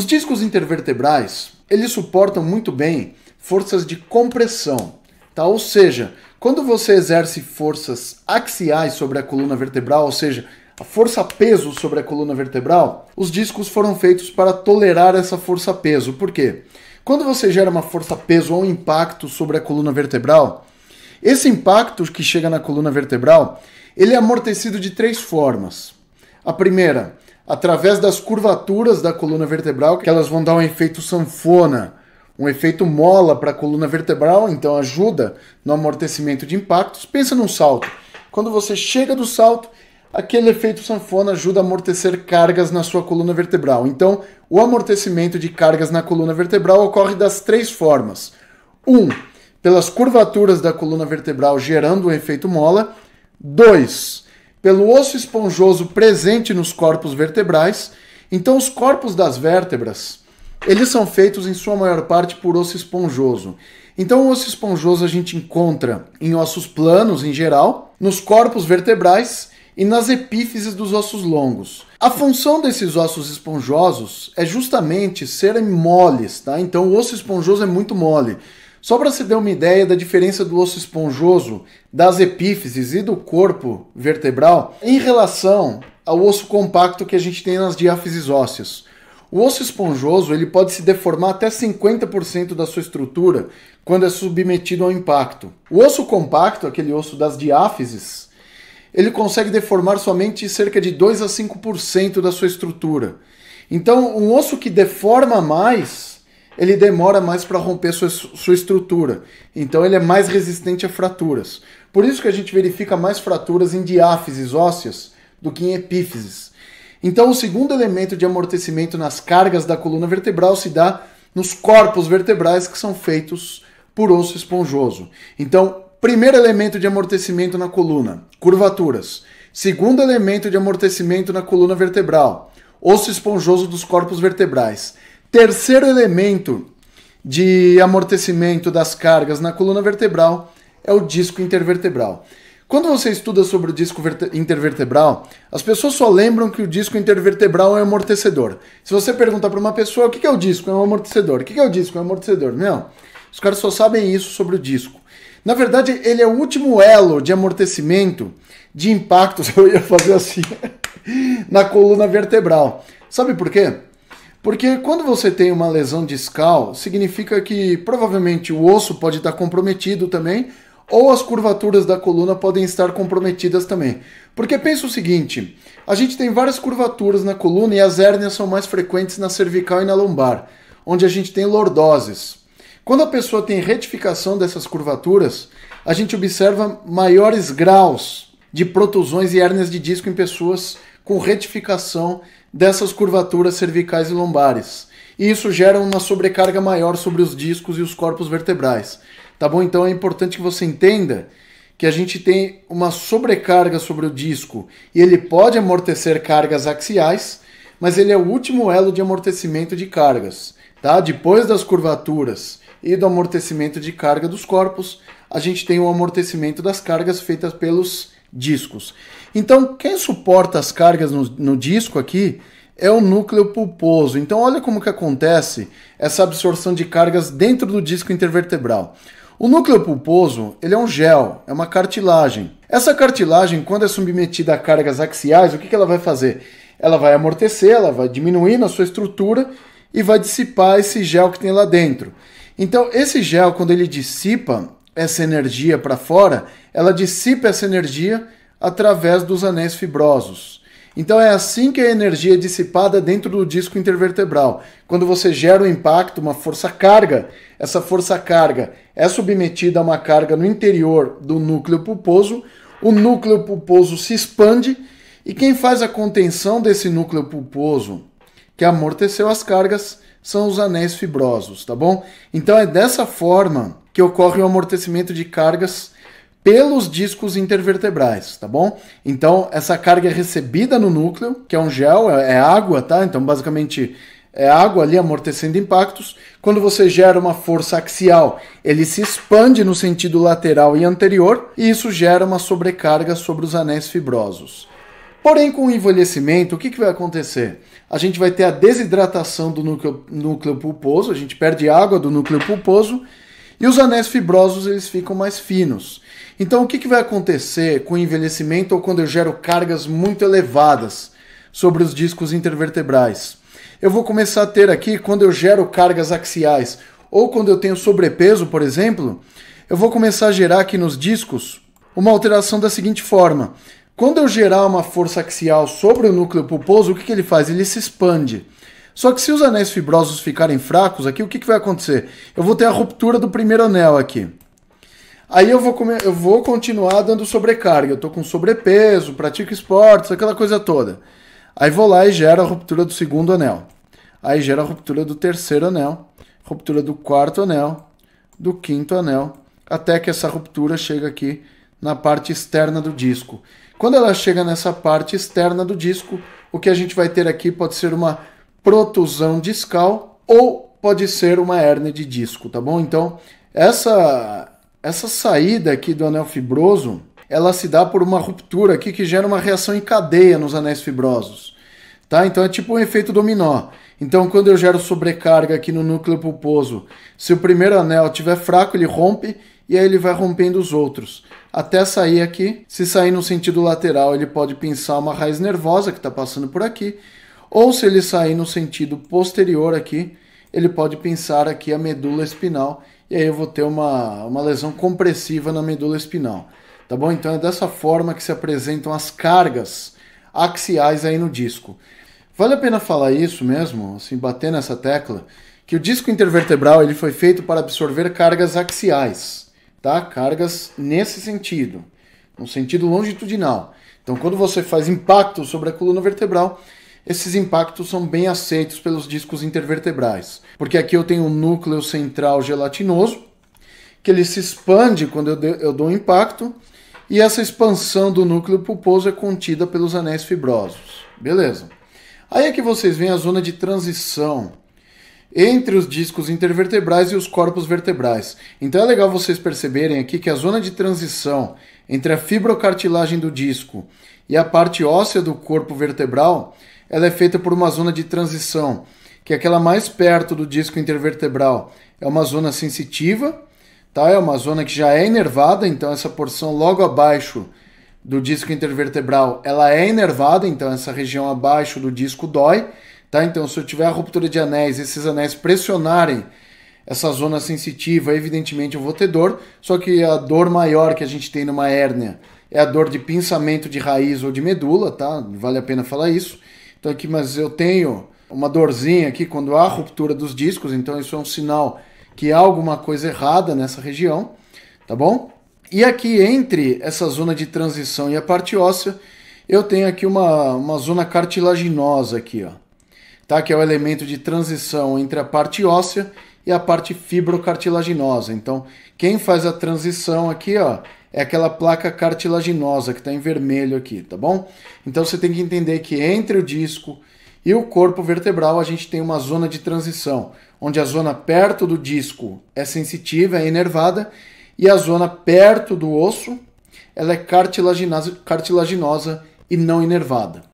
Os discos intervertebrais, eles suportam muito bem forças de compressão, tá? Ou seja, quando você exerce forças axiais sobre a coluna vertebral, ou seja, a força peso sobre a coluna vertebral, os discos foram feitos para tolerar essa força peso. Por quê? Quando você gera uma força peso ou um impacto sobre a coluna vertebral, esse impacto que chega na coluna vertebral, ele é amortecido de três formas. A primeira através das curvaturas da coluna vertebral, que elas vão dar um efeito sanfona, um efeito mola para a coluna vertebral, então ajuda no amortecimento de impactos. Pensa num salto. Quando você chega do salto, aquele efeito sanfona ajuda a amortecer cargas na sua coluna vertebral. Então, o amortecimento de cargas na coluna vertebral ocorre das três formas. Um, pelas curvaturas da coluna vertebral gerando um efeito mola. Dois, pelo osso esponjoso presente nos corpos vertebrais. Então, os corpos das vértebras, eles são feitos em sua maior parte por osso esponjoso. Então, o osso esponjoso a gente encontra em ossos planos em geral, nos corpos vertebrais e nas epífises dos ossos longos. A função desses ossos esponjosos é justamente serem moles, tá? Então, o osso esponjoso é muito mole. Só para se ter uma ideia da diferença do osso esponjoso, das epífises e do corpo vertebral em relação ao osso compacto que a gente tem nas diáfises ósseas. O osso esponjoso ele pode se deformar até 50% da sua estrutura quando é submetido ao impacto. O osso compacto, aquele osso das diáfises, ele consegue deformar somente cerca de 2 a 5% da sua estrutura. Então, um osso que deforma mais ele demora mais para romper sua, sua estrutura. Então ele é mais resistente a fraturas. Por isso que a gente verifica mais fraturas em diáfises ósseas do que em epífises. Então o segundo elemento de amortecimento nas cargas da coluna vertebral se dá nos corpos vertebrais que são feitos por osso esponjoso. Então, primeiro elemento de amortecimento na coluna, curvaturas. Segundo elemento de amortecimento na coluna vertebral, osso esponjoso dos corpos vertebrais. Terceiro elemento de amortecimento das cargas na coluna vertebral é o disco intervertebral. Quando você estuda sobre o disco intervertebral, as pessoas só lembram que o disco intervertebral é um amortecedor. Se você perguntar para uma pessoa o que é o disco, é um amortecedor. O que é o disco, é um amortecedor. Não, os caras só sabem isso sobre o disco. Na verdade, ele é o último elo de amortecimento de impactos, eu ia fazer assim, na coluna vertebral. Sabe por quê? Porque quando você tem uma lesão discal, significa que provavelmente o osso pode estar comprometido também, ou as curvaturas da coluna podem estar comprometidas também. Porque pensa o seguinte: a gente tem várias curvaturas na coluna e as hérnias são mais frequentes na cervical e na lombar, onde a gente tem lordoses. Quando a pessoa tem retificação dessas curvaturas, a gente observa maiores graus de protusões e hérnias de disco em pessoas com retificação dessas curvaturas cervicais e lombares. E isso gera uma sobrecarga maior sobre os discos e os corpos vertebrais. Tá bom? Então é importante que você entenda que a gente tem uma sobrecarga sobre o disco e ele pode amortecer cargas axiais, mas ele é o último elo de amortecimento de cargas. Tá? Depois das curvaturas e do amortecimento de carga dos corpos, a gente tem o amortecimento das cargas feitas pelos discos. Então, quem suporta as cargas no, no disco aqui é o núcleo pulposo. Então, olha como que acontece essa absorção de cargas dentro do disco intervertebral. O núcleo pulposo ele é um gel, é uma cartilagem. Essa cartilagem, quando é submetida a cargas axiais, o que, que ela vai fazer? Ela vai amortecer, ela vai diminuir na sua estrutura e vai dissipar esse gel que tem lá dentro. Então, esse gel, quando ele dissipa, essa energia para fora, ela dissipa essa energia através dos anéis fibrosos. Então é assim que a energia é dissipada dentro do disco intervertebral. Quando você gera um impacto, uma força carga, essa força carga é submetida a uma carga no interior do núcleo pulposo, o núcleo pulposo se expande e quem faz a contenção desse núcleo pulposo, que amorteceu as cargas, são os anéis fibrosos, tá bom? Então é dessa forma que ocorre o amortecimento de cargas pelos discos intervertebrais, tá bom? Então, essa carga é recebida no núcleo, que é um gel, é, é água, tá? Então, basicamente, é água ali amortecendo impactos. Quando você gera uma força axial, ele se expande no sentido lateral e anterior, e isso gera uma sobrecarga sobre os anéis fibrosos. Porém, com o envelhecimento, o que, que vai acontecer? A gente vai ter a desidratação do núcleo, núcleo pulposo, a gente perde água do núcleo pulposo, e os anéis fibrosos eles ficam mais finos. Então o que, que vai acontecer com o envelhecimento ou quando eu gero cargas muito elevadas sobre os discos intervertebrais? Eu vou começar a ter aqui quando eu gero cargas axiais ou quando eu tenho sobrepeso, por exemplo, eu vou começar a gerar aqui nos discos uma alteração da seguinte forma. Quando eu gerar uma força axial sobre o núcleo pulposo, o que, que ele faz? Ele se expande. Só que se os anéis fibrosos ficarem fracos aqui, o que, que vai acontecer? Eu vou ter a ruptura do primeiro anel aqui. Aí eu vou, comer, eu vou continuar dando sobrecarga. Eu estou com sobrepeso, pratico esportes, aquela coisa toda. Aí vou lá e gera a ruptura do segundo anel. Aí gera a ruptura do terceiro anel, ruptura do quarto anel, do quinto anel, até que essa ruptura chega aqui na parte externa do disco. Quando ela chega nessa parte externa do disco, o que a gente vai ter aqui pode ser uma protusão discal ou pode ser uma hérnia de disco, tá bom? Então, essa, essa saída aqui do anel fibroso, ela se dá por uma ruptura aqui que gera uma reação em cadeia nos anéis fibrosos, tá? Então, é tipo um efeito dominó. Então, quando eu gero sobrecarga aqui no núcleo pulposo, se o primeiro anel estiver fraco, ele rompe e aí ele vai rompendo os outros. Até sair aqui, se sair no sentido lateral, ele pode pinçar uma raiz nervosa que está passando por aqui ou se ele sair no sentido posterior aqui, ele pode pensar aqui a medula espinal e aí eu vou ter uma, uma lesão compressiva na medula espinal. Tá bom? Então é dessa forma que se apresentam as cargas axiais aí no disco. Vale a pena falar isso mesmo, assim, bater nessa tecla, que o disco intervertebral ele foi feito para absorver cargas axiais, tá? Cargas nesse sentido, no sentido longitudinal. Então, quando você faz impacto sobre a coluna vertebral, esses impactos são bem aceitos pelos discos intervertebrais, porque aqui eu tenho um núcleo central gelatinoso, que ele se expande quando eu, de, eu dou um impacto, e essa expansão do núcleo pulposo é contida pelos anéis fibrosos. Beleza. Aí é que vocês veem a zona de transição entre os discos intervertebrais e os corpos vertebrais. Então é legal vocês perceberem aqui que a zona de transição entre a fibrocartilagem do disco e a parte óssea do corpo vertebral ela é feita por uma zona de transição, que é aquela mais perto do disco intervertebral. É uma zona sensitiva, tá? É uma zona que já é inervada, então essa porção logo abaixo do disco intervertebral, ela é inervada, então essa região abaixo do disco dói, tá? Então se eu tiver a ruptura de anéis, esses anéis pressionarem essa zona sensitiva, evidentemente eu vou ter dor, só que a dor maior que a gente tem numa hérnia é a dor de pinçamento de raiz ou de medula, tá? Vale a pena falar isso. Então aqui, mas eu tenho uma dorzinha aqui quando há ruptura dos discos, então isso é um sinal que há alguma coisa errada nessa região, tá bom? E aqui entre essa zona de transição e a parte óssea, eu tenho aqui uma, uma zona cartilaginosa aqui, ó, tá? Que é o elemento de transição entre a parte óssea e a parte fibrocartilaginosa. Então, quem faz a transição aqui, ó, é aquela placa cartilaginosa que está em vermelho aqui, tá bom? Então você tem que entender que entre o disco e o corpo vertebral a gente tem uma zona de transição, onde a zona perto do disco é sensitiva, é enervada, e a zona perto do osso ela é cartilaginosa, cartilaginosa e não enervada.